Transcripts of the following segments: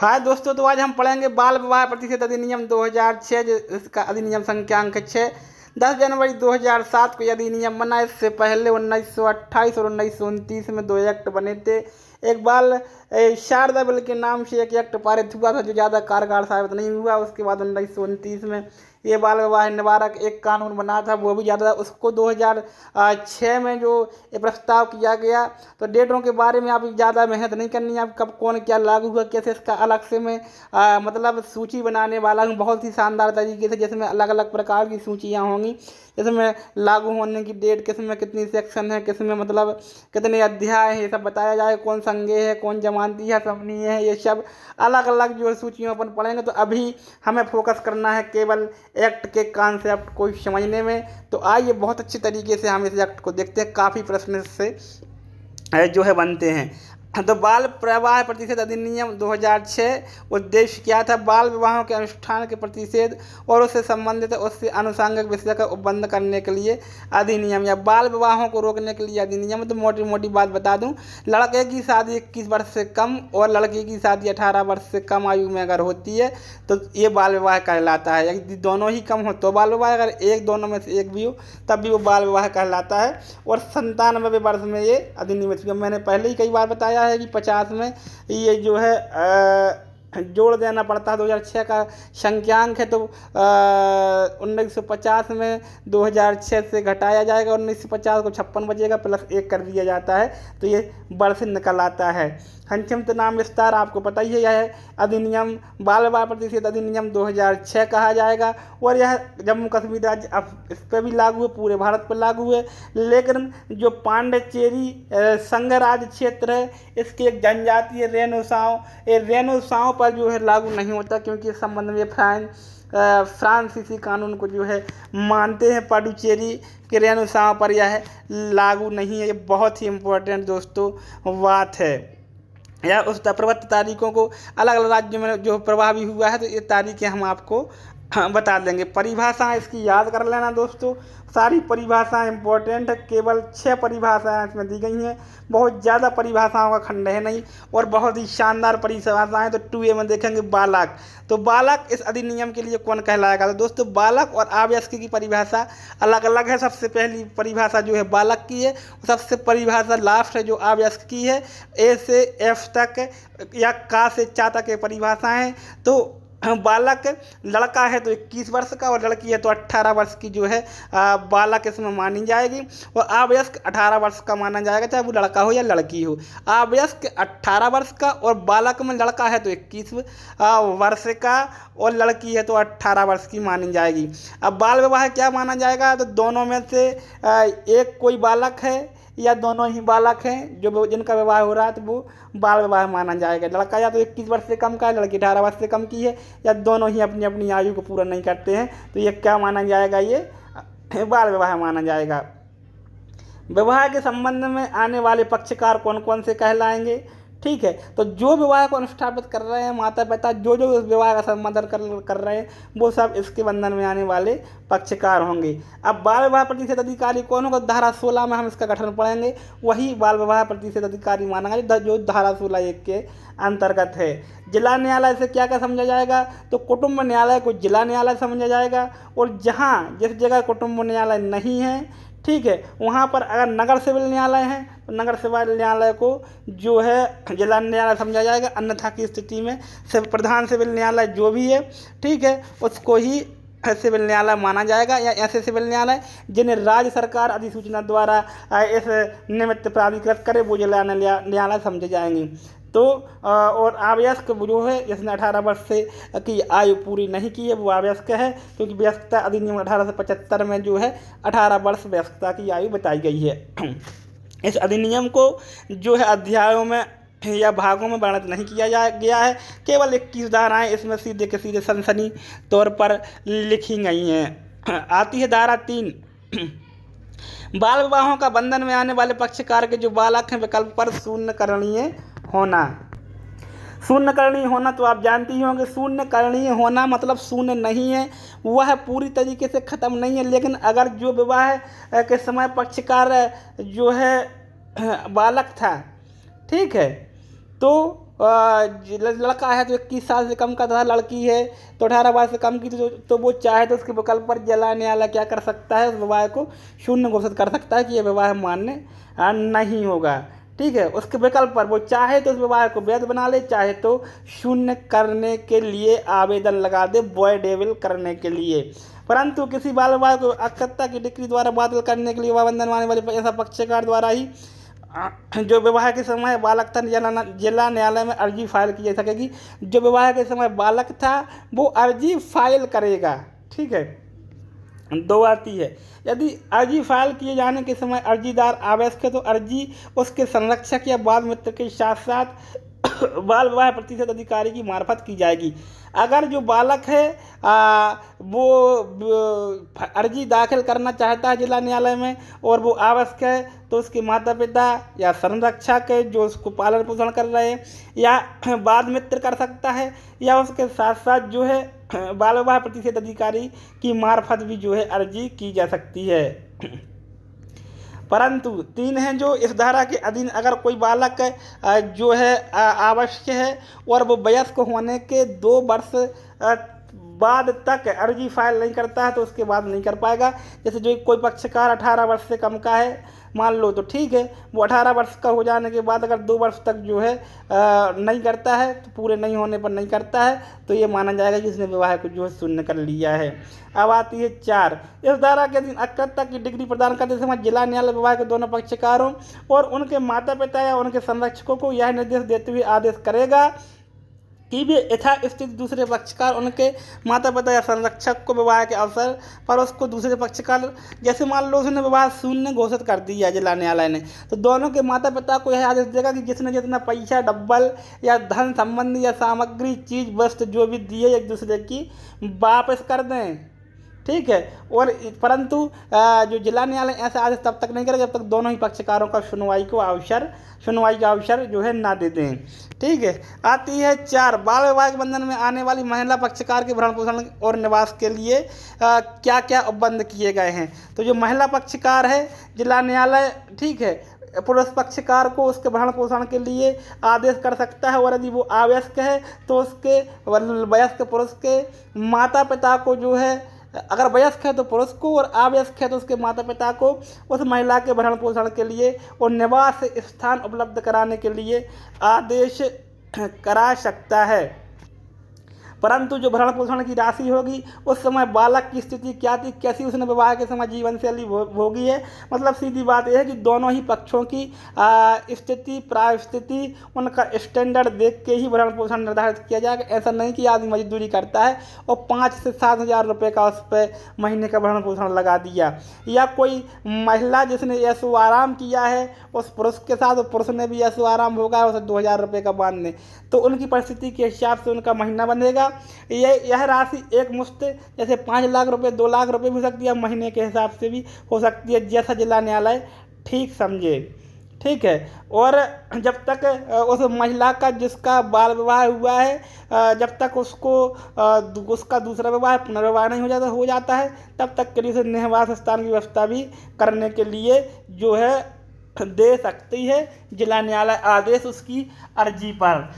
हाय दोस्तों तो आज हम पढ़ेंगे बाल विवाह प्रतिशत अधिनियम 2006 जो इसका अधिनियम संख्यांक छः दस जनवरी 2007 को यह अधिनियम बना इससे पहले 1928 और उन्नीस में दो एक्ट बने थे एक बाल शारदा बिल के नाम से एक एक्ट पारित हुआ था जो ज़्यादा कारगर साबित नहीं हुआ उसके बाद उन्नीस में ये बाल विवाह निवारक एक कानून बना था वो भी ज़्यादा उसको 2006 में जो ये प्रस्ताव किया गया तो डेटों के बारे में आप ज़्यादा मेहनत नहीं करनी है कब कौन क्या लागू हुआ कैसे इसका अलग से मैं मतलब सूची बनाने वाला हूँ बहुत ही शानदार तरीके से जिसमें अलग अलग प्रकार की सूचियाँ होंगी इसमें लागू होने की डेट किस में कितनी सेक्शन है किसमें मतलब कितने अध्याय है सब बताया जाए कौन संगे है कौन जमानती है सबनी है ये सब अलग अलग जो सूचियों पर पढ़ेंगे तो अभी हमें फोकस करना है केवल एक्ट के कॉन्सेप्ट को समझने में तो आइए बहुत अच्छे तरीके से हम इस एक्ट को देखते हैं काफ़ी प्रश्न से जो है बनते हैं तो बाल प्रवाह प्रतिषेध अधिनियम 2006 उद्देश्य क्या था बाल विवाहों के अनुष्ठान के प्रतिषेध और उससे संबंधित उससे अनुसांगिक विषय का उपबंध करने के लिए अधिनियम या बाल विवाहों को रोकने के लिए अधिनियम तो मोटी मोटी बात बता दूं लड़के की शादी इक्कीस वर्ष से कम और लड़की की शादी अठारह वर्ष से कम आयु में अगर होती है तो ये बाल विवाह कहलाता है यदि दोनों ही कम हो तो बाल विवाह अगर एक दोनों में से एक भी हो तब भी वो बाल विवाह कहलाता है और संतानवे वर्ष में ये अधिनियमित मैंने पहले ही कई बार बताया गया है कि पचास में ये जो है आ, जोड़ देना पड़ता है 2006 का संख्यांक है तो उन्नीस सौ पचास में 2006 से घटाया जाएगा उन्नीस सौ पचास को छप्पन बजेगा प्लस एक कर दिया जाता है तो ये वर्ष निकल आता है संक्षिप्त तो नाम विस्तार आपको पता ही है अधिनियम बाल बाल प्रतिशत अधिनियम 2006 कहा जाएगा और यह जम्मू कश्मीर राज्य अब इस पर भी लागू है पूरे भारत पर लागू है लेकिन जो पांडेचेरी संघ राज्य क्षेत्र है इसकी एक जनजातीय रेणुसाओं रेणुसाओं पर जो है लागू नहीं होता क्योंकि इस संबंध में फ्रांस फ्रांस इसी कानून को जो है मानते हैं पाडुचेरी के अनुसार पर यह लागू नहीं है ये बहुत ही इम्पोर्टेंट दोस्तों बात है या उस प्रवत्त तारीखों को अलग अलग राज्यों में जो प्रभावी हुआ है तो ये तारीखें हम आपको हाँ, बता देंगे परिभाषाएं इसकी याद कर लेना दोस्तों सारी परिभाषाएं इंपॉर्टेंट है केवल छः परिभाषाएं इसमें दी गई हैं बहुत ज़्यादा परिभाषाओं का खंड है नहीं और बहुत ही शानदार परिभाषाएं तो टू ए में देखेंगे बालक तो बालक इस अधिनियम के लिए कौन कहलाएगा तो दोस्तों बालक और आवयस्क की परिभाषा अलग अलग है सबसे पहली परिभाषा जो है बालक की है सबसे परिभाषा लास्ट है जो आवयस्क की है ए से एफ तक या का से चा तक ये परिभाषाएँ तो हाँ, बालक लड़का है तो 21 वर्ष का और लड़की है तो 18 वर्ष की जो है बालक इसमें मानी जाएगी और आवयस्क 18 वर्ष का माना जाएगा चाहे वो लड़का हो या लड़की हो आवयस्क 18 वर्ष का और बालक में लड़का है तो 21 वर्ष का और लड़की है तो 18 वर्ष की मानी जाएगी अब बाल विवाह क्या माना जाएगा तो दोनों में से एक कोई बालक है या दोनों ही बालक हैं जो जिनका विवाह हो रहा है तो वो बाल विवाह माना जाएगा लड़का या तो इक्कीस वर्ष से कम का है लड़की अठारह वर्ष से कम की है या दोनों ही अपनी अपनी आयु को पूरा नहीं करते हैं तो ये क्या माना जाएगा ये बाल विवाह माना जाएगा विवाह के संबंध में आने वाले पक्षकार कौन कौन से कहलाएंगे ठीक है तो जो विवाह को अनुष्ठापित कर रहे हैं माता पिता जो जो विवाह का संबंधन कर कर रहे हैं वो सब इसके बंधन में आने वाले पक्षकार होंगे अब बाल विवाह प्रतिषेध अधिकारी कौन होगा धारा सोलह में हम इसका गठन पढ़ेंगे वही बाल विवाह प्रतिषेध अधिकारी माना गया जो धारा सोलह एक के अंतर्गत है जिला न्यायालय से क्या क्या समझा जाएगा तो कुटुंब न्यायालय को जिला न्यायालय समझा जाएगा और जहाँ जिस जगह कुटुंब न्यायालय नहीं है ठीक है वहाँ पर अगर नगर सिविल न्यायालय है तो नगर सिविल न्यायालय को जो है जिला न्यायालय समझा जाएगा अन्यथा की स्थिति में सिर्फ प्रधान सिविल न्यायालय जो भी है ठीक है उसको ही सिविल न्यायालय माना जाएगा या ऐसे सिविल न्यायालय जिन्हें राज्य सरकार अधिसूचना द्वारा इस निमित्त प्राधिकृत करे वो जिला न्यायालय समझे जाएंगे तो और आवयस्क जो है जिसने अठारह वर्ष से की आयु पूरी नहीं की है वो आवयस्क है क्योंकि व्यस्कता अधिनियम अठारह सौ पचहत्तर में जो है अठारह वर्ष व्यस्कता की आयु बताई गई है इस अधिनियम को जो है अध्यायों में या भागों में वर्णित नहीं किया जा गया है केवल इक्कीस धाराएँ इसमें सीधे के सीधे सनसनी तौर पर लिखी गई हैं आती है धारा तीन बाल विवाहों का बंधन में आने वाले पक्षकार के जो बालक हैं विकल्प पर शून्य करणीय होना शून्य करणीय होना तो आप जानती ही होंगे शून्य करणीय होना मतलब शून्य नहीं है वह पूरी तरीके से ख़त्म नहीं है लेकिन अगर जो विवाह के समय पक्षकार जो है बालक था ठीक है तो लड़का है तो इक्कीस साल से कम का था लड़की है तो अठारह वर्ष से कम की तो, तो वो चाहे तो उसके विकल्प पर जला न्यायालय क्या कर सकता है उस विवाह को शून्य घोषित कर सकता है कि यह विवाह मान्य नहीं होगा ठीक है उसके विकल्प पर वो चाहे तो उस व्यवहार को वैध बना ले चाहे तो शून्य करने के लिए आवेदन लगा दे बॉय डेविल करने के लिए परंतु किसी बाल विवाह को अक्षता की डिग्री द्वारा बादल करने के लिए वाबंधन माने वाले ऐसा पक्षकार द्वारा ही जो विवाह के समय बालक था जिला जिला न्यायालय में अर्जी फाइल की जा सकेगी जो विवाह के समय बालक था वो अर्जी फाइल करेगा ठीक है दो आती है यदि अर्जी फाइल किए जाने के समय अर्जीदार आवश्यक है तो अर्जी उसके संरक्षक या बाद मित्र के साथ साथ बाल विवाह प्रतिशत अधिकारी की मार्फत की जाएगी अगर जो बालक है आ, वो अर्जी दाखिल करना चाहता है जिला न्यायालय में और वो आवश्यक है तो उसके माता पिता या संरक्षक जो उसको पालन पोषण कर रहे हैं या बाद मित्र कर सकता है या उसके साथ साथ जो है बाल विवाह प्रतिशत अधिकारी की मार्फत भी जो है अर्जी की जा सकती है परंतु तीन हैं जो इस धारा के अधीन अगर कोई बालक जो है आवश्यक है और वो वयस्क होने के दो वर्ष बाद तक अर्जी फाइल नहीं करता है तो उसके बाद नहीं कर पाएगा जैसे जो कोई पक्षकार अठारह वर्ष से कम का है मान लो तो ठीक है वो अठारह वर्ष का हो जाने के बाद अगर दो वर्ष तक जो है आ, नहीं करता है तो पूरे नहीं होने पर नहीं करता है तो ये माना जाएगा कि इसने विवाह को जो है शून्य कर लिया है अब आती है चार इस धारा के दिन अकृतता की डिग्री प्रदान करते समय जिला न्यायालय विवाह के दोनों पक्षकारों और उनके माता पिता या उनके संरक्षकों को यह निर्देश देते हुए आदेश करेगा कि भी यथा दूसरे पक्षकार उनके माता पिता या संरक्षक को विवाह के अवसर पर उसको दूसरे पक्षकार जैसे मान लो उसने विवाह शून्य घोषित कर दिया जिला न्यायालय ने तो दोनों के माता पिता को यह आदेश देगा कि जिसने जितना पैसा डब्बल या धन संबंधी या सामग्री चीज वस्तु जो भी दिए एक दूसरे की वापस कर दें ठीक है और परंतु जो जिला न्यायालय ऐसा आदेश तब तक नहीं करेगा जब तक दोनों ही पक्षकारों का सुनवाई को अवसर सुनवाई का अवसर जो है ना दे दें ठीक है आती है चार बाल विवाह बंधन में आने वाली महिला पक्षकार के भरण पोषण और निवास के लिए आ, क्या क्या उपबंध किए गए हैं तो जो महिला पक्षकार है जिला न्यायालय ठीक है पुरुष पक्षकार को उसके भरण पोषण के लिए आदेश कर सकता है और यदि वो आवयस्क है तो उसके वयस्क पुरुष के माता पिता को जो है अगर वयस्क है तो पुरुष को और अवयस्क है तो उसके माता पिता को उस महिला के भरण पोषण के लिए और निवास स्थान उपलब्ध कराने के लिए आदेश करा सकता है परंतु जो भरण पोषण की राशि होगी उस समय बालक की स्थिति क्या थी कैसी उसने विवाह के समय जीवन शैली भोगी है मतलब सीधी बात यह है कि दोनों ही पक्षों की स्थिति प्राय स्थिति उनका स्टैंडर्ड देख के ही भरण पोषण निर्धारित किया जाएगा ऐसा नहीं कि आदमी मजदूरी करता है और पाँच से सात हज़ार रुपये का उस पर महीने का भरण पोषण लगा दिया या कोई महिला जिसने यशो आराम किया है उस पुरुष के साथ उस पुरुष ने भी यशो आराम होगा उसे दो हज़ार रुपये का बांध तो उनकी परिस्थिति के हिसाब से उनका महीना बंधेगा ये यह राशि एक मुश्त जैसे पाँच लाख रुपये दो लाख रुपये भी हो सकती है महीने के हिसाब से भी हो सकती है जैसा जिला न्यायालय ठीक समझे ठीक है और जब तक उस महिला का जिसका बाल विवाह हुआ है जब तक उसको उसका दूसरा विवाह पुनर्विवाह नहीं हो जाता हो जाता है तब तक के लिए उसे निवास स्थान की व्यवस्था भी करने के लिए जो है दे सकती है जिला न्यायालय आदेश उसकी अर्जी पर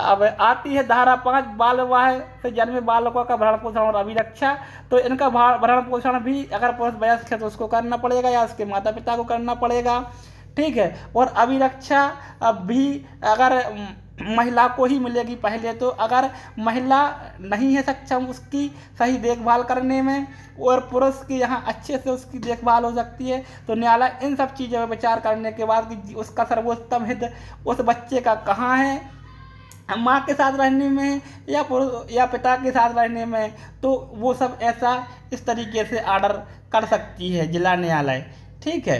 अब आती है धारा पाँच बाल विवाह से जन्मे बालकों का भरण पोषण और अभिरक्षा तो इनका भरण पोषण भी अगर पुरुष वयस्क है तो उसको करना पड़ेगा या उसके माता पिता को करना पड़ेगा ठीक है और अभिरक्षा भी अगर महिला को ही मिलेगी पहले तो अगर महिला नहीं है सक्षम उसकी सही देखभाल करने में और पुरुष के यहाँ अच्छे से उसकी देखभाल हो सकती है तो न्यायालय इन सब चीज़ों पर विचार करने के बाद कि उसका सर्वोत्तम हित उस बच्चे का कहाँ है माँ के साथ रहने में या पुरुष या पिता के साथ रहने में तो वो सब ऐसा इस तरीके से आर्डर कर सकती है जिला न्यायालय ठीक है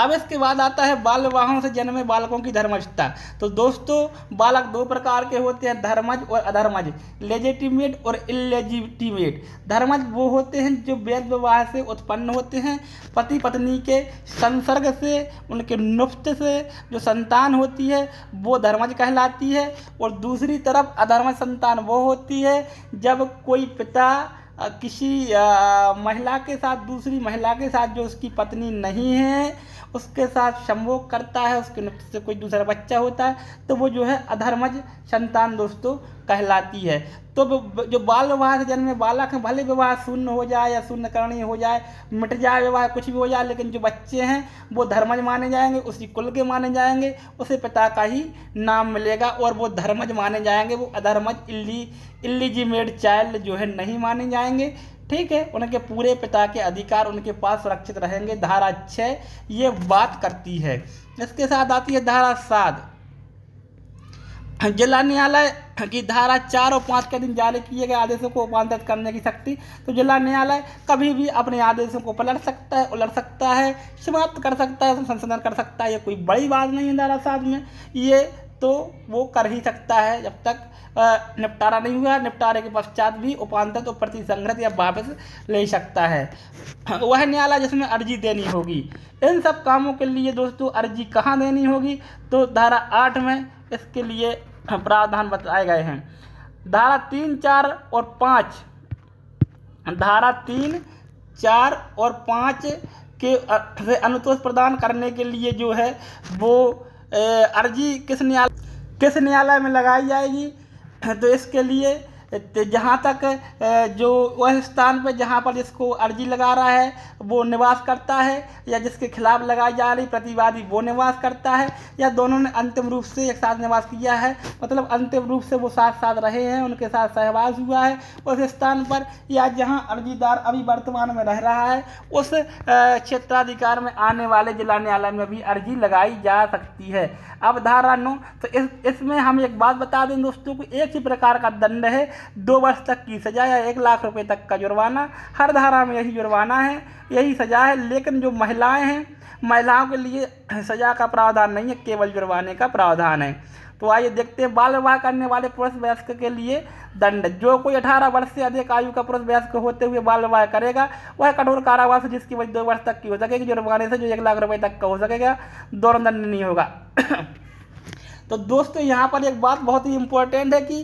अब इसके बाद आता है बाल विवाहों से जन्मे बालकों की धर्मजता तो दोस्तों बालक दो प्रकार के होते हैं धर्मज और अधर्मज लेजिटिमेट और इलेजिटिमेट धर्मज वो होते हैं जो वेद विवाह से उत्पन्न होते हैं पति पत्नी के संसर्ग से उनके नुफ्त से जो संतान होती है वो धर्मज कहलाती है और दूसरी तरफ अधर्मज संतान वो होती है जब कोई पिता किसी महिला के साथ दूसरी महिला के साथ जो उसकी पत्नी नहीं है उसके साथ संभोग करता है उसके नफ्स से कोई दूसरा बच्चा होता है तो वो जो है अधर्मज संतान दोस्तों कहलाती है तो जो बाल विवाह से जन्म बालक हैं भले विवाह शून्य हो जाए या शून्यकरणीय हो जाए मिट जाए विवाह कुछ भी हो जाए लेकिन जो बच्चे हैं वो धर्मज माने जाएंगे उसी कुल के माने जाएंगे उसे पिता का ही नाम मिलेगा और वो धर्मज माने जाएंगे वो अधर्मज इल्ली मेड चाइल्ड जो है नहीं माने जाएंगे ठीक है उनके पूरे पिता के अधिकार उनके पास सुरक्षित रहेंगे धारा छः ये बात करती है इसके साथ आती है धारा सात जिला न्यायालय की धारा चार और पाँच के दिन जारी किए गए आदेशों को उपांतरित करने की शक्ति तो जिला न्यायालय कभी भी अपने आदेशों को पलट सकता है उलट सकता है समाप्त कर सकता है संशोधन कर सकता है ये कोई बड़ी बात नहीं है धारा सात में ये तो वो कर ही सकता है जब तक निपटारा नहीं हुआ निपटारे के पश्चात भी उपांतक तो प्रति या वापस ले सकता है वह न्यायालय जिसमें अर्जी देनी होगी इन सब कामों के लिए दोस्तों अर्जी कहाँ देनी होगी तो धारा आठ में इसके लिए प्रावधान बताए गए हैं धारा तीन चार और पाँच धारा तीन चार और पाँच के से अनुतोष प्रदान करने के लिए जो है वो अर्जी किस न्याय किस न्यायालय में लगाई जाएगी तो इसके लिए तो जहाँ तक जो वह स्थान पर जहाँ पर जिसको अर्जी लगा रहा है वो निवास करता है या जिसके खिलाफ लगाई जा रही प्रतिवादी वो निवास करता है या दोनों ने अंतिम रूप से एक साथ निवास किया है मतलब अंतिम रूप से वो साथ साथ रहे हैं उनके साथ सहवास हुआ है उस स्थान पर या जहाँ अर्जीदार अभी वर्तमान में रह रहा है उस क्षेत्राधिकार में आने वाले जिला न्यायालय में भी अर्जी लगाई जा सकती है अब धारा नौ तो इस इसमें हम एक बात बता दें दोस्तों को एक ही प्रकार का दंड है दो वर्ष तक की सज़ा या एक लाख रुपए तक का जुर्माना हर धारा में यही जुर्माना है यही सज़ा है लेकिन जो महिलाएं हैं महिलाओं के लिए सज़ा का प्रावधान नहीं है केवल जुर्माने का प्रावधान है तो आइए देखते हैं बाल विवाह करने वाले पुरुष वयस्क के लिए दंड जो कोई अठारह वर्ष से अधिक आयु का पुरुष वयस्क होते हुए बाल विवाह करेगा वह कठोर कारावास जिसकी वजह दो वर्ष तक की हो सकेगी जुर्माने से जो एक लाख रुपए तक का हो सकेगा दोनों दंड नहीं होगा तो दोस्तों यहाँ पर एक बात बहुत ही इम्पोर्टेंट है कि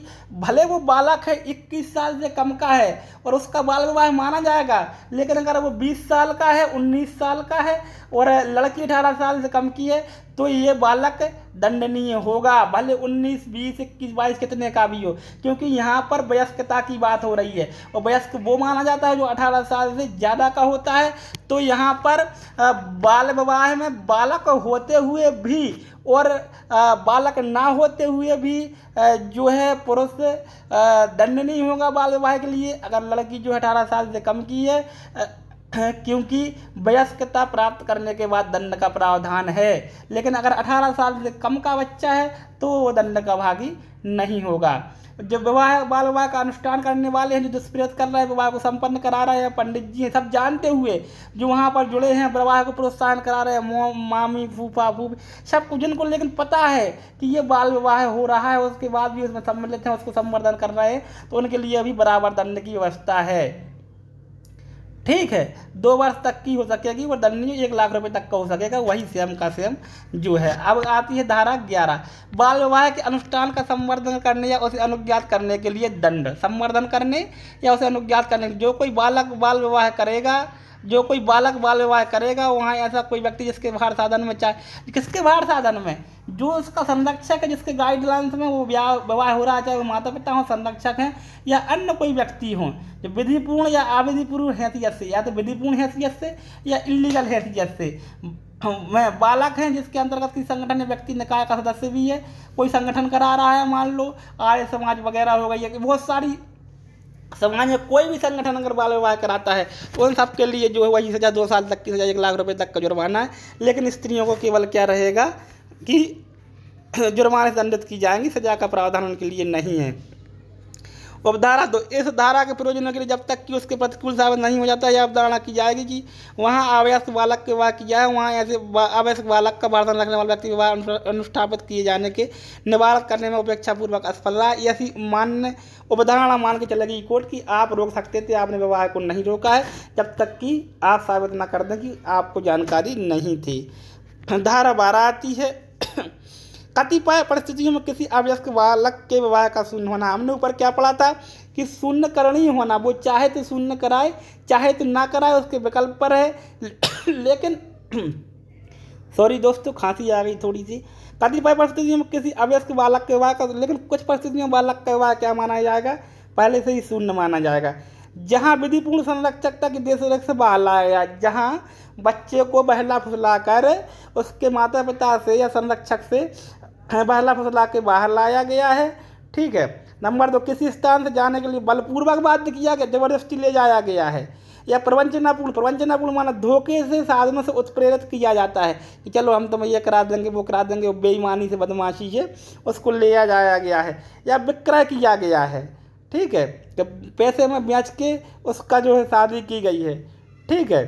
भले वो बालक है इक्कीस साल से कम का है और उसका बाल विवाह माना जाएगा लेकिन अगर वो बीस साल का है उन्नीस साल का है और लड़की अठारह साल से कम की है तो ये बालक दंडनीय होगा भले 19, 20, 21, 22 कितने का भी हो क्योंकि यहाँ पर वयस्कता की बात हो रही है और वयस्क वो माना जाता है जो 18 साल से ज़्यादा का होता है तो यहाँ पर बाल विवाह में बालक होते हुए भी और बालक ना होते हुए भी जो है पुरुष दंडनीय होगा बाल विवाह के लिए अगर लड़की जो अठारह साल से कम की है क्योंकि वयस्कता प्राप्त करने के बाद दंड का प्रावधान है लेकिन अगर 18 साल से कम का बच्चा है तो वो दंड का भागी नहीं होगा जो विवाह बाल विवाह का अनुष्ठान करने वाले हैं जो दुष्प्रियत कर रहे हैं विवाह को संपन्न करा रहे हैं पंडित जी हैं सब जानते हुए जो वहाँ पर जुड़े हैं विवाह को प्रोत्साहन करा रहे हैं मामी फूफा फूफ सब कुछ जिनको लेकिन पता है कि ये बाल विवाह हो रहा है उसके बाद भी उसमें सम्मिलित हैं उसको संवर्धन कर रहे हैं तो उनके लिए अभी बराबर दंड की व्यवस्था है ठीक है दो वर्ष तक की हो सकेगी और दंडनीय एक लाख रुपए तक का हो सकेगा वही सेम का सेम जो है अब आती है धारा ग्यारह बाल विवाह के अनुष्ठान का संवर्धन करने या उसे अनुज्ञात करने के लिए दंड संवर्धन करने या उसे अनुज्ञात करने जो कोई बालक बाल विवाह करेगा जो कोई बालक बाल विवाह करेगा वहाँ ऐसा कोई व्यक्ति जिसके बाहर साधन में चाहे किसके बाहर साधन में जो उसका संरक्षक है जिसके गाइडलाइंस में वो ब्याह विवाह हो रहा है चाहे वो माता पिता हों संरक्षक हैं या अन्य कोई व्यक्ति हों जो विधिपूर्ण या अविधिपूर्ण हैसियत से या तो विधिपूर्ण हैसियत से या इलीगल हैसियत से मैं बालक हैं जिसके अंतर्गत किसी संगठन या व्यक्ति निकाय का सदस्य भी है कोई संगठन करा रहा है मान लो आर्य समाज वगैरह हो गई है बहुत सारी समाज में कोई भी संगठन अगर बाल विवाह कराता है तो उन सब के लिए जो है वही सज़ा दो साल तक की सज़ा एक लाख रुपए तक का जुर्माना है लेकिन स्त्रियों को केवल क्या रहेगा कि जुर्माने से दंडित की जाएंगी सज़ा का प्रावधान उनके लिए नहीं है उपधारा दो तो इस धारा के प्रयोजनों के लिए जब तक कि उसके प्रतिकूल साबित नहीं हो जाता यह अवधारणा की जाएगी कि वहाँ आवश्यक बालक के विवाह किया है वहाँ ऐसे आवश्यक बालक का वार्ता रखने वाले व्यक्ति विवाह अनुष्ठापित किए जाने के निवारण करने में उपेक्षापूर्वक असफल रहा ऐसी मान्य उपधारणा मान के चलेगी कोर्ट की आप रोक सकते थे आपने विवाह को नहीं रोका है जब तक कि आप साबित ना कर दें कि आपको जानकारी नहीं थी धारा बारह आती है कतिपय परिस्थितियों में किसी अवयस्क बालक के विवाह का शून्य होना हमने ऊपर क्या पढ़ा था कि शून्य करणीय होना वो चाहे तो शून्य कराए चाहे तो ना कराए उसके विकल्प पर है लेकिन सॉरी दोस्तों खांसी आ गई थोड़ी सी कतिपय परिस्थितियों में किसी अवयस्क बालक के विवाह का लेकिन कुछ परिस्थितियों में बालक का विवाह क्या माना जाएगा पहले से ही शून्य माना जाएगा जहाँ विधिपूर्ण संरक्षकता की देश से बाहर लाया जाए जहाँ बच्चे को बहला फुसला कर उसके माता पिता से या संरक्षक से बहला फसला के बाहर लाया गया है ठीक है नंबर दो किसी स्थान से जाने के लिए बलपूर्वक बाध्य किया गया जबरदस्ती ले जाया गया है या प्रवंचनापूर्ण प्रवंचनापूर्ण माना धोखे से साधनों से उत्प्रेरित किया जाता है कि चलो हम तुम्हें तो ये करा देंगे वो करा देंगे वो बेईमानी से बदमाशी से उसको ले जाया गया है या विक्रय किया गया है ठीक है तो पैसे में बेच के उसका जो है शादी की गई है ठीक है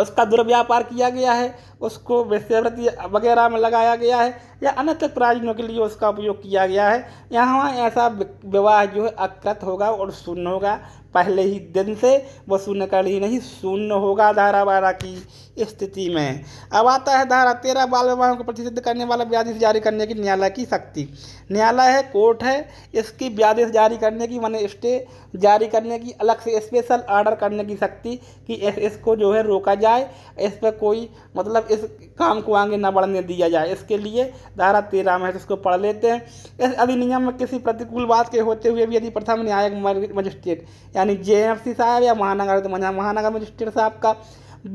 उसका दुर्व्यापार किया गया है उसको वैश्यवृत्ति वगैरह में लगाया गया है या अन्य प्रायोजनों के लिए उसका उपयोग किया गया है यहाँ ऐसा विवाह जो है अकृत होगा और शून्य होगा पहले ही दिन से वह शून्य कर ही नहीं शून्य होगा धारा बारह की स्थिति में अब आता है धारा तेरह बाल विवाहों को प्रतिषिद्ध करने वाला व्यादेश जारी करने की न्यायालय की शक्ति न्यायालय है कोर्ट है इसकी व्यादेश जारी करने की मैंने स्टे जारी करने की अलग से स्पेशल आर्डर करने की शक्ति कि इसको जो है रोका जाए इस पर कोई मतलब इस काम को आगे न बढ़ने दिया जाए इसके लिए धारा तेरह में इसको पढ़ लेते हैं इस अधिनियम में किसी प्रतिकूल बात के होते हुए भी यदि प्रथम न्यायिक मजिस्ट्रेट यानी जे साहब या महानगर तो महानगर मजिस्ट्रेट साहब का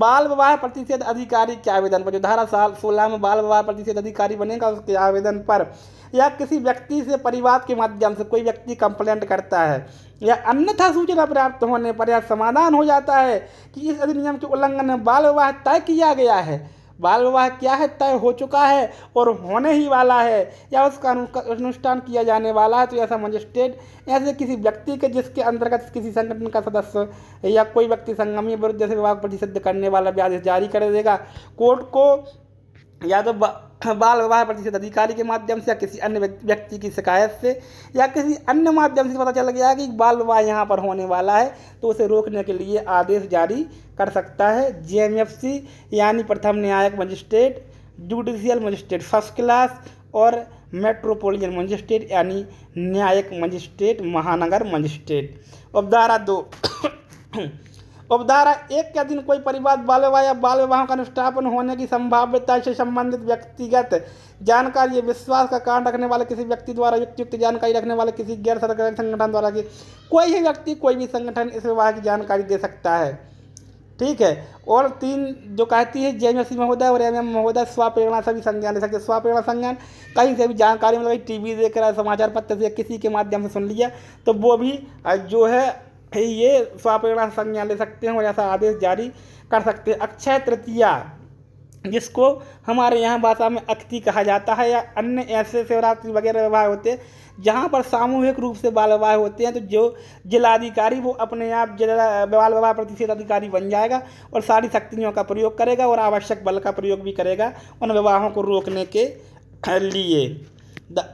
बाल विवाह प्रतिषेध अधिकारी के आवेदन पर जो धारा साल सोलह में बाल विवाह प्रतिषेध अधिकारी बनेगा उसके आवेदन पर या किसी व्यक्ति से परिवार के माध्यम से कोई व्यक्ति कंप्लेंट करता है या अन्यथा सूचना प्राप्त होने पर यह समाधान हो जाता है कि इस अधिनियम के उल्लंघन में बाल विवाह तय किया गया है बाल विवाह क्या है तय हो चुका है और होने ही वाला है या उसका अनुष्ठान किया जाने वाला है तो ऐसा मजिस्ट्रेट ऐसे किसी व्यक्ति के जिसके अंतर्गत किसी संगठन का सदस्य या कोई व्यक्ति संगमी विरुद्ध जैसे विवाह प्रतिषिद्ध करने वाला आदेश जारी कर देगा कोर्ट को या तो बाल विवाह प्रतिशत अधिकारी के माध्यम से या किसी अन्य व्यक्ति की शिकायत से या किसी अन्य माध्यम से पता चल गया कि बाल विवाह यहाँ पर होने वाला है तो उसे रोकने के लिए आदेश जारी कर सकता है जे यानी प्रथम न्यायिक magistrate judicial magistrate first class और मेट्रोपोलिटन मजिस्ट्रेट यानी न्यायिक मजिस्ट्रेट महानगर मजिस्ट्रेट उपधारा दो उपधारा एक के दिन कोई परिवार बाल विवाह या बाल विवाह का अनुष्ठापन होने की संभाव्यता से संबंधित व्यक्तिगत जानकारी विश्वास का कारण रखने वाले किसी व्यक्ति द्वारा युक्त युक्त जानकारी रखने वाले किसी गैर सरकारी संगठन द्वारा की कोई ही व्यक्ति कोई भी संगठन इस विवाह की जानकारी दे सकता है ठीक है और तीन जो कहती है जय मसी महोदय और एम एम महोदय स्वप्रेरणा से भी संज्ञान ले सकते स्वाप्रेरणा संज्ञान कहीं से भी जानकारी मतलब वी देख रहा है समाचार पत्र से किसी के माध्यम से सुन लिया तो वो भी जो है है ये स्वाप्रेरणा संज्ञा ले सकते हैं और ऐसा आदेश जारी कर सकते हैं अक्षय तृतीया जिसको हमारे यहाँ भाषा में अक्ति कहा जाता है या अन्य ऐसे शिवरात्रि वगैरह विवाह होते हैं जहाँ पर सामूहिक रूप से बाल विवाह होते हैं तो जो जिलाधिकारी वो अपने आप जिला बाल विवाह प्रतिषेध अधिकारी बन जाएगा और सारी शक्तियों का प्रयोग करेगा और आवश्यक बल का प्रयोग भी करेगा उन विवाहों को रोकने के लिए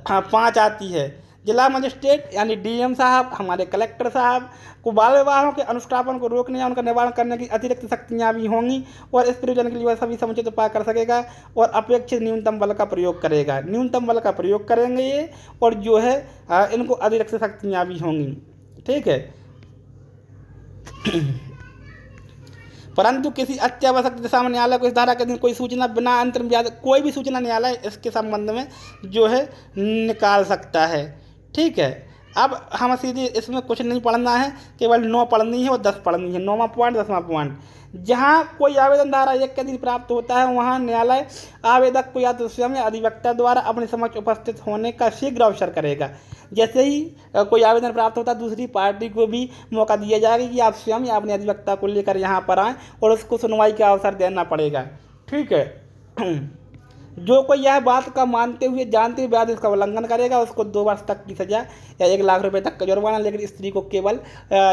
हाँ, पाँच आती है जिला मजिस्ट्रेट यानी डीएम साहब हमारे कलेक्टर साहब को बाल विवाहों के अनुष्ठापन को रोकने या उनका निवारण करने की अतिरिक्त शक्तियाँ भी होंगी और इस प्रयोजन के लिए वह सभी समुचित उपाय कर सकेगा और अपेक्षित न्यूनतम बल का प्रयोग करेगा न्यूनतम बल का प्रयोग करेंगे ये और जो है इनको अतिरिक्त शक्तियाँ भी होंगी ठीक है परंतु किसी अत्यावश्यक दिशा में न्यायालय को इस धारा के दिन कोई सूचना बिना अंतर्म कोई भी सूचना न्यायालय इसके संबंध में जो है निकाल सकता है ठीक है अब हम सीधे इसमें कुछ नहीं पढ़ना है केवल नौ पढ़नी है और दस पढ़नी है नौवा पॉइंट दसवां पॉइंट जहाँ कोई आवेदन धारा एक के दिन प्राप्त होता है वहाँ न्यायालय आवेदक को या तो स्वयं अधिवक्ता द्वारा अपने समक्ष उपस्थित होने का शीघ्र अवसर करेगा जैसे ही कोई आवेदन प्राप्त होता है दूसरी पार्टी को भी मौका दिया जाएगा कि आप स्वयं या अपने अधिवक्ता को लेकर यहाँ पर आएँ और उसको सुनवाई का अवसर देना पड़ेगा ठीक है जो कोई यह बात का मानते हुए जानते हुए इसका उल्लंघन करेगा उसको दो वर्ष तक की सजा या एक लाख रुपए तक का जुर्माना लेकिन स्त्री को केवल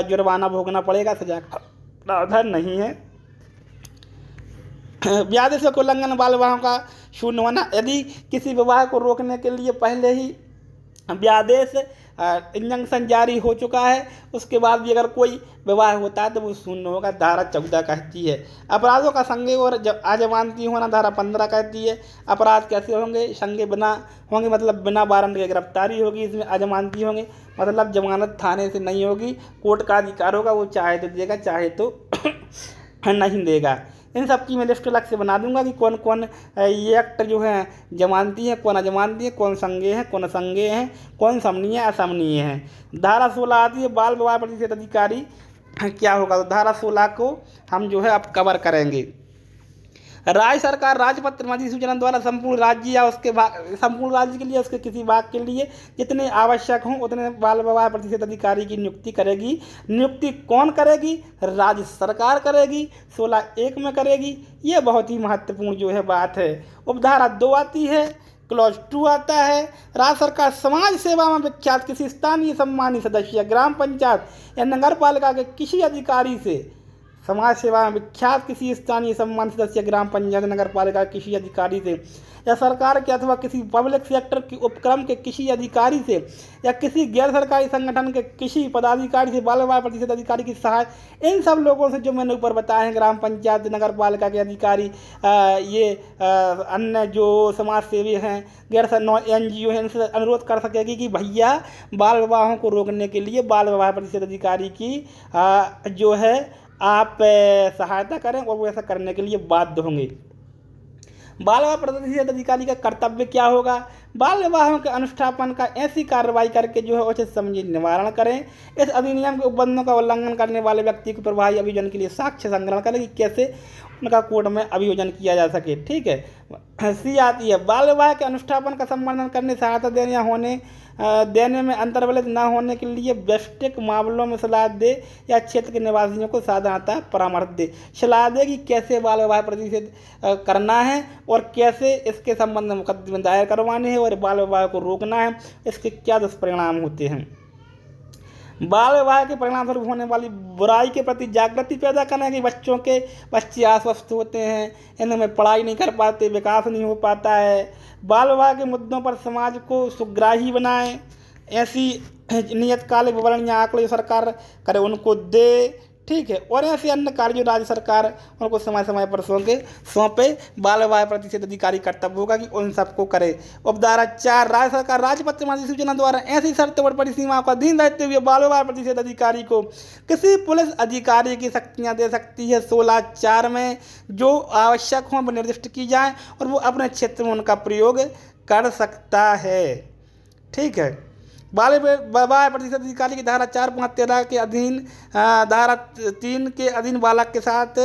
जुर्माना भोगना पड़ेगा सजा का प्रावधान नहीं है ब्याज से उल्लंघन बाल विवाह का शून्य होना यदि किसी विवाह को रोकने के लिए पहले ही ब्यादेश इंजंक्शन जारी हो चुका है उसके बाद भी अगर कोई विवाह होता है तो वो शून्य होगा धारा चौदह कहती है अपराधों का संज्ञ और जब आजमानती होना धारा पंद्रह कहती है अपराध कैसे होंगे संज्ञ बिना होंगे मतलब बिना वारंट के गिरफ्तारी होगी इसमें आजमानती होंगे मतलब जमानत थाने से नहीं होगी कोर्ट का अधिकार होगा वो चाहे तो देगा चाहे तो नहीं देगा इन सब की मैं लिस्ट अलग से बना दूंगा कि कौन कौन ये एक्ट जो है जमानती हैं कौन अजमानती है कौन संगे हैं कौन संगे हैं कौन समनीय है असमनीय है धारा सोलह आती है बाल विवाह प्रतिशत अधिकारी हाँ, क्या होगा तो धारा सोलह को हम जो है अब कवर करेंगे राज्य सरकार राजपत्र त्रिमादी सूचना द्वारा संपूर्ण राज्य या उसके संपूर्ण राज्य के लिए उसके किसी भाग के लिए जितने आवश्यक हों उतने बाल विवाह प्रतिशत अधिकारी की नियुक्ति करेगी नियुक्ति कौन करेगी राज्य सरकार करेगी सोलह एक में करेगी ये बहुत ही महत्वपूर्ण जो है बात है उपधारा दो आती है क्लॉज टू आता है राज्य सरकार समाज सेवा में विख्यात किसी स्थानीय सम्मानित सदस्य या ग्राम पंचायत या नगर पालिका के किसी अधिकारी से समाज सेवा में विख्यात किसी स्थानीय सम्मान सदस्य ग्राम पंचायत नगर पालिका किसी अधिकारी से या सरकार के अथवा किसी पब्लिक सेक्टर के उपक्रम के किसी अधिकारी से या किसी गैर सरकारी संगठन के किसी पदाधिकारी से बाल बाल प्रतिशत अधिकारी की सहाय इन सब लोगों से जो मैंने ऊपर बताए हैं ग्राम पंचायत नगर पालिका के अधिकारी आ, ये अन्य जो समाज सेवी हैं गैर एन जी ओ हैं इनसे अनुरोध कर सकेगी कि भैया बाल विवाहों को रोकने के लिए बाल विवाह प्रतिशत अधिकारी की आ, जो है आप सहायता करें और वो ऐसा करने के लिए बाध्य होंगे बाल विवाह प्रतिषेध अधिकारी का कर्तव्य क्या होगा बाल विवाहों के अनुष्ठापन का ऐसी कार्रवाई करके जो है उचित समझे निवारण करें इस अधिनियम के उपबंधों का उल्लंघन करने वाले व्यक्ति को प्रभावी अभियोजन के लिए साक्ष्य संग्रहण करें कि कैसे उनका कोड में अभियोजन किया जा सके ठीक है सी आती है बाल विवाह के अनुष्ठापन का संवर्धन करने सहायता देने या होने देने में अंतर्वलित न होने के लिए व्यष्टिक मामलों में सलाह दे या क्षेत्र के निवासियों को साधारणता परामर्श दे सलाह दे कि कैसे बाल विवाह प्रतिषेध करना है और कैसे इसके संबंध में मुकदमे दायर करवाने हैं और बाल विवाह को रोकना है इसके क्या दुष्परिणाम होते हैं बाल विवाह के परिणाम स्वरूप होने वाली बुराई के प्रति जागृति पैदा करना है कि बच्चों के बच्चे अस्वस्थ होते हैं इनमें पढ़ाई नहीं कर पाते विकास नहीं हो पाता है बाल विवाह के मुद्दों पर समाज को सुग्राही बनाएं ऐसी नियतकालिक विवरण या आंकड़े सरकार करे उनको दे ठीक है और ऐसे अन्य कार्य राज्य सरकार उनको समय समय पर सौंपे सौंपे बाल विवाह प्रतिषेध अधिकारी कर्तव्य होगा कि उन सबको करे उपधारा चार राज्य सरकार राज्य पत्र अधिसूचना द्वारा ऐसी शर्त पर परिसीमा का अधीन रहते हुए बाल विवाह प्रतिषेध अधिकारी को किसी पुलिस अधिकारी की शक्तियाँ दे सकती है सोलह चार में जो आवश्यक हों निर्दिष्ट की जाए और वो अपने क्षेत्र में उनका प्रयोग कर सकता है ठीक है बारह प्रतिशत अधिकारी की धारा चार पाँच तेरह के अधीन धारा तीन के अधीन बालक के साथ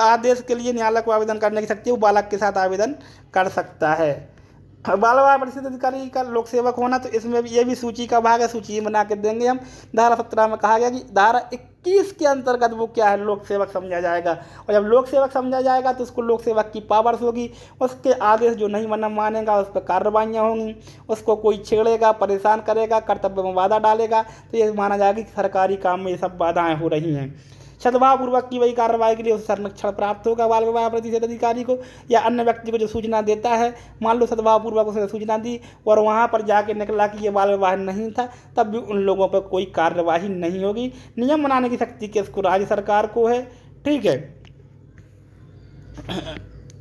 आदेश के लिए न्यायालय को आवेदन करने की शक्ति वो बालक के साथ आवेदन कर सकता है बाल बालवा प्रतिशत अधिकारी का लोक सेवक होना तो इसमें भी ये भी सूची का भाग है सूची बना के देंगे हम धारा सत्रह में कहा गया कि धारा एक इक्कीस के अंतर्गत वो क्या है लोक सेवक समझा जाएगा और जब लोक सेवक समझा जाएगा तो उसको लोक सेवक की पावर्स होगी उसके आदेश जो नहीं मना मानेगा उस पर कार्रवाइयाँ होंगी उसको कोई छेड़ेगा परेशान करेगा कर्तव्य में बाधा डालेगा तो ये माना जाएगा कि सरकारी काम में ये सब बाधाएँ हो रही हैं सद्भावपूर्वक की वही कार्रवाई के लिए उसे संरक्षण प्राप्त होगा बाल विवाह प्रतिषेध अधिकारी को या अन्य व्यक्ति को जो सूचना देता है मान लो सद्भावपूर्वक उसने सूचना दी और वहाँ पर जाके निकला कि ये बाल विवाह नहीं था तब भी उन लोगों पर कोई कार्यवाही नहीं होगी नियम बनाने की शक्ति किसको राज्य सरकार को है ठीक है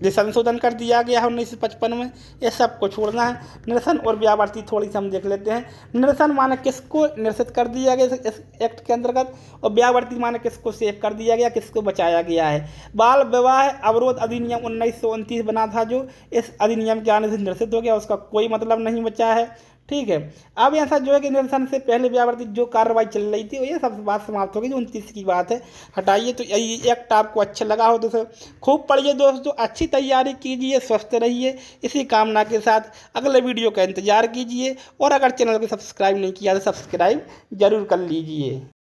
ये संशोधन कर दिया गया है उन्नीस में ये सब को छोड़ना है निरसन और व्यावर्ती थोड़ी सी हम देख लेते हैं निरसन माने किसको निरसित कर दिया गया इस एक्ट के अंतर्गत और व्यावर्ती माने किसको सेव कर दिया गया किसको बचाया गया है बाल विवाह अवरोध अधिनियम उन्नीस बना था जो इस अधिनियम के आने से निरसित हो गया उसका कोई मतलब नहीं बचा है ठीक है अब ऐसा जो है कि निरसन से पहले व्यावर्तित जो कार्रवाई चल रही थी ये सब बात समाप्त होगी जो उनतीस की बात है हटाइए तो यही एक्ट आपको अच्छा लगा हो दोस्तों खूब पढ़िए दोस्तों अच्छी तैयारी कीजिए स्वस्थ रहिए इसी कामना के साथ अगले वीडियो का इंतजार कीजिए और अगर चैनल को सब्सक्राइब नहीं किया तो सब्सक्राइब जरूर कर लीजिए